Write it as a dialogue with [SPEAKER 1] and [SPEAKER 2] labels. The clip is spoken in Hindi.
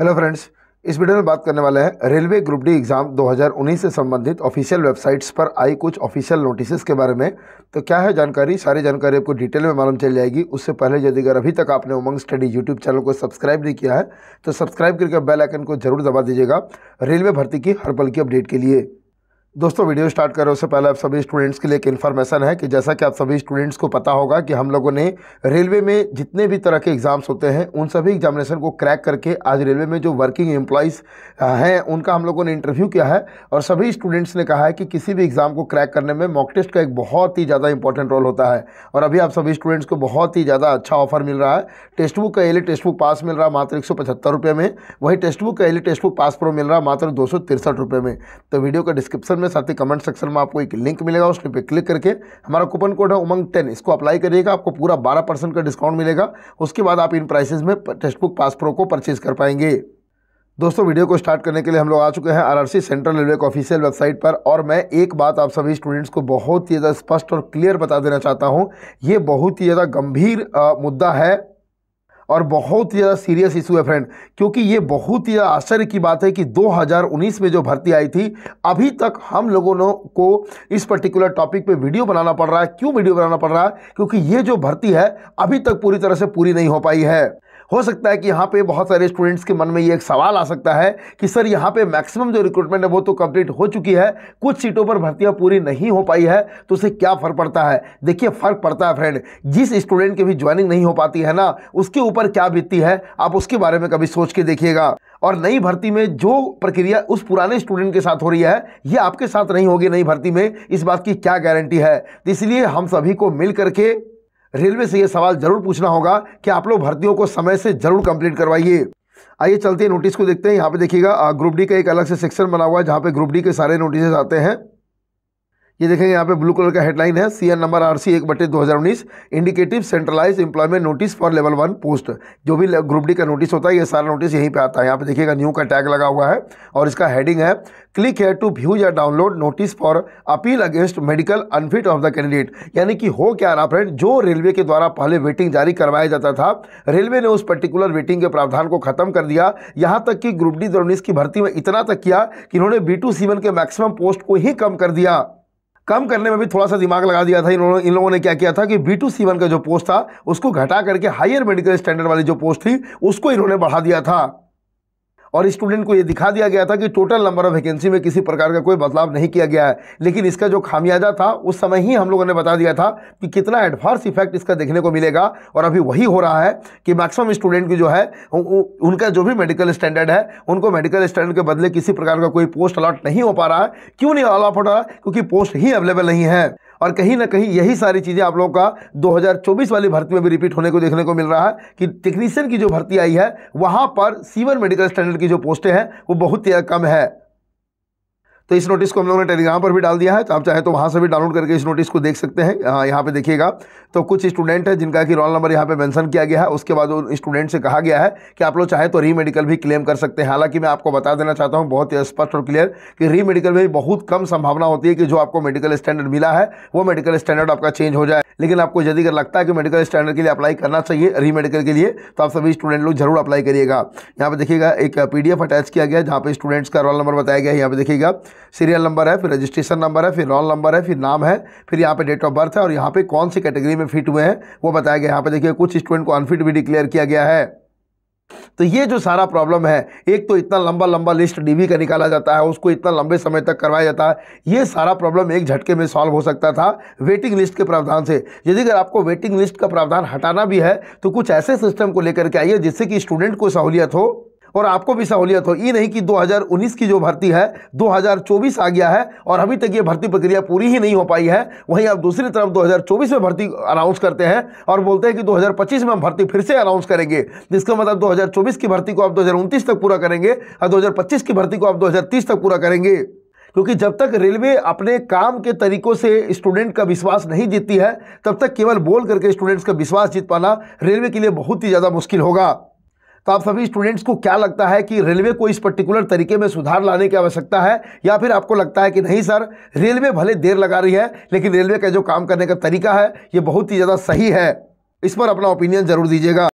[SPEAKER 1] हेलो फ्रेंड्स इस वीडियो में बात करने वाले हैं रेलवे ग्रुप डी एग्ज़ाम 2019 से संबंधित ऑफिशियल वेबसाइट्स पर आई कुछ ऑफिशियल नोटिसेस के बारे में तो क्या है जानकारी सारी जानकारी आपको डिटेल में मालूम चल जाएगी उससे पहले यदि अगर अभी तक आपने उमंग स्टडी यूट्यूब चैनल को सब्सक्राइब नहीं किया है तो सब्सक्राइब करके बेल आइकन को जरूर दबा दीजिएगा रेलवे भर्ती की हर पल की अपडेट के लिए दोस्तों वीडियो स्टार्ट करने उससे पहले आप सभी स्टूडेंट्स के लिए एक इन्फॉर्मेशन है कि जैसा कि आप सभी स्टूडेंट्स को पता होगा कि हम लोगों ने रेलवे में जितने भी तरह के एग्ज़ाम्स होते हैं उन सभी एग्जामिनेशन को क्रैक करके आज रेलवे में जो वर्किंग एम्प्लॉयज़ हैं उनका हम लोगों ने इंटरव्यू किया है और सभी स्टूडेंट्स ने कहा है कि किसी भी एग्ज़ाम को क्रैक करने में मॉक टेस्ट का एक बहुत ही ज़्यादा इंपॉर्टेंट रोल होता है और अभी आप सभी स्टूडेंट्स को बहुत ही ज़्यादा अच्छा ऑफर मिल रहा है टेस्ट बुक का एली टेस्ट बुक पास मिल रहा है मात्र एक में वहीं टेस्ट बुक का एली टेस्ट बुक पास प्रो मिल रहा है मात्र दो में तो वीडियो का डिस्क्रिप्शन में साथ ही कमेंट सेक्शन में आपको एक लिंक मिलेगा उस पर क्लिक करके हमारा कूपन कोड है उमंग टेन इसको अप्लाई करिएगा आपको पूरा बारह परसेंट का डिस्काउंट मिलेगा उसके बाद आप इन प्राइसेज में टेक्स्ट बुक पास प्रो को परचेज कर पाएंगे दोस्तों वीडियो को स्टार्ट करने के लिए हम लोग आ चुके हैं आरआरसी सेंट्रल रेलवे के ऑफिशियल वेबसाइट पर और मैं एक बात आप सभी स्टूडेंट्स को बहुत ही ज़्यादा स्पष्ट और क्लियर बता देना चाहता हूँ ये बहुत ही ज़्यादा गंभीर आ, मुद्दा है और बहुत ही ज़्यादा सीरियस इशू है फ्रेंड क्योंकि ये बहुत ही ज़्यादा आश्चर्य की बात है कि 2019 में जो भर्ती आई थी अभी तक हम लोगों को इस पर्टिकुलर टॉपिक पे वीडियो बनाना पड़ रहा है क्यों वीडियो बनाना पड़ रहा है क्योंकि ये जो भर्ती है अभी तक पूरी तरह से पूरी नहीं हो पाई है हो सकता है कि यहाँ पे बहुत सारे स्टूडेंट्स के मन में ये एक सवाल आ सकता है कि सर यहाँ पे मैक्सिमम जो रिक्रूटमेंट है वो तो कंप्लीट हो चुकी है कुछ सीटों पर भर्तियाँ पूरी नहीं हो पाई है तो उसे क्या फ़र्क पड़ता है देखिए फ़र्क पड़ता है फ्रेंड जिस स्टूडेंट की भी ज्वाइनिंग नहीं हो पाती है ना उसके ऊपर क्या बीतती है आप उसके बारे में कभी सोच के देखिएगा और नई भर्ती में जो प्रक्रिया उस पुराने स्टूडेंट के साथ हो रही है ये आपके साथ नहीं होगी नई भर्ती में इस बात की क्या गारंटी है तो इसलिए हम सभी को मिल करके रेलवे से यह सवाल जरूर पूछना होगा कि आप लोग भर्तियों को समय से जरूर कंप्लीट करवाइए आइए चलते हैं नोटिस को देखते हैं यहाँ पे देखिएगा ग्रुप डी का एक अलग से सेक्शन बना हुआ है जहाँ पे ग्रुप डी के सारे नोटिस आते हैं ये देखेंगे यहाँ पे ब्लू कलर का हेडलाइन है C N number RC C एक बटे दो हज़ार उन्नीस indicative centralise employment notice for level one post जो भी ग्रुप डी का नोटिस होता है ये सारा नोटिस यहीं पे आता है यहाँ पे देखिएगा न्यू का टैग लगा हुआ है और इसका हेडिंग है क्लिक है टू व्यू या download notice for appeal against medical unfit of the candidate यानी कि हो क्या रहा फ्रेंड जो रेलवे के द्वारा पहले वेटिंग जारी करवाया जाता था रेलवे ने उस पर्टिकुलर वेटिंग के प्रावधान को खत्म कर दिया यहाँ तक कि ग्रुप डी दो की भर्ती में इतना तक किया कि इन्होंने बी टू के मैक्सिमम पोस्ट को ही कम कर दिया कम करने में भी थोड़ा सा दिमाग लगा दिया था इन लोगों इन लोगों ने क्या किया था कि बी टू सी वन का जो पोस्ट था उसको घटा करके हायर मेडिकल स्टैंडर्ड वाली जो पोस्ट थी उसको इन्होंने बढ़ा दिया था और स्टूडेंट को ये दिखा दिया गया था कि टोटल नंबर ऑफ वैकेंसी में किसी प्रकार का कोई बदलाव नहीं किया गया है लेकिन इसका जो खामियाजा था उस समय ही हम लोगों ने बता दिया था कि कितना एडवांस इफेक्ट इसका देखने को मिलेगा और अभी वही हो रहा है कि मैक्सिमम स्टूडेंट की जो है उनका जो भी मेडिकल स्टैंडर्ड है उनको मेडिकल स्टैंडर्ड के बदले किसी प्रकार का कोई पोस्ट अलॉट नहीं हो पा रहा है क्यों नहीं अलॉट हो रहा है क्योंकि पोस्ट ही अवेलेबल नहीं है और कहीं ना कहीं यही सारी चीज़ें आप लोगों का 2024 वाली भर्ती में भी रिपीट होने को देखने को मिल रहा है कि टेक्नीशियन की जो भर्ती आई है वहाँ पर सीवर मेडिकल स्टैंडर्ड की जो पोस्टें हैं वो बहुत ही कम है तो इस नोटिस को हम लोगों ने टेलीग्राम पर भी डाल दिया है तो आप चाहे तो वहाँ से भी डाउनलोड करके इस नोटिस को देख सकते हैं हाँ यहाँ पे देखिएगा तो कुछ स्टूडेंट है जिनका कि रोल नंबर यहाँ पे मेंशन किया गया है उसके बाद उन स्टूडेंट से कहा गया है कि आप लोग चाहे तो री मेडिकल भी क्लेम कर सकते हैं हालांकि मैं आपको बता देना चाहता हूँ बहुत स्पष्ट और क्लियर कि री मेडिकल में बहुत कम संभावना होती है कि जो आपको मेडिकल स्टैंडर्ड मिला है वो मेडिकल स्टैंडर्ड आपका चेंज हो जाए लेकिन आपको यदि अगर लगता है कि मेडिकल स्टैंडर्ड के लिए अप्लाई करना चाहिए री मेडिकल के लिए तो आप सभी स्टूडेंट लोग जरूर अप्लाई करिएगा यहाँ पे देखिएगा एक पीडीएफ अटैच किया गया जहाँ पे स्टूडेंट्स का रोल नंबर बताया गया है यहाँ पे देखिएगा सीरियल नंबर है फिर रजिस्ट्रेशन नंबर है फिर रोल नंबर है फिर नाम है फिर यहाँ पे डेट ऑफ बर्थ है और यहाँ पे कौन सी कैटेगरी में फिट हुए हैं वो बताया गया यहाँ पे देखिए कुछ स्टूडेंट को अनफिट भी डिक्लेयर किया गया है तो ये जो सारा प्रॉब्लम है एक तो इतना लंबा लंबा लिस्ट डीवी का निकाला जाता है उसको इतना लंबे समय तक करवाया जाता है ये सारा प्रॉब्लम एक झटके में सॉल्व हो सकता था वेटिंग लिस्ट के प्रावधान से यदि अगर आपको वेटिंग लिस्ट का प्रावधान हटाना भी है तो कुछ ऐसे सिस्टम को लेकर के आइए जिससे कि स्टूडेंट को सहूलियत हो और आपको भी सहूलियत हो ये नहीं कि 2019 की जो भर्ती है 2024 आ गया है और अभी तक ये भर्ती प्रक्रिया पूरी ही नहीं हो पाई है वहीं आप दूसरी तरफ 2024 में भर्ती अनाउंस करते हैं और बोलते हैं कि 2025 में हम भर्ती फिर से अनाउंस करेंगे जिसका मतलब 2024 की भर्ती को आप दो तक पूरा करेंगे और दो की भर्ती को आप दो तक पूरा करेंगे क्योंकि जब तक रेलवे अपने काम के तरीकों से स्टूडेंट का विश्वास नहीं जीतती है तब तक केवल बोल करके स्टूडेंट्स का विश्वास जीत पाना रेलवे के लिए बहुत ही ज़्यादा मुश्किल होगा तो आप सभी स्टूडेंट्स को क्या लगता है कि रेलवे को इस पर्टिकुलर तरीके में सुधार लाने की आवश्यकता है या फिर आपको लगता है कि नहीं सर रेलवे भले देर लगा रही है लेकिन रेलवे का जो काम करने का तरीका है ये बहुत ही ज़्यादा सही है इस पर अपना ओपिनियन ज़रूर दीजिएगा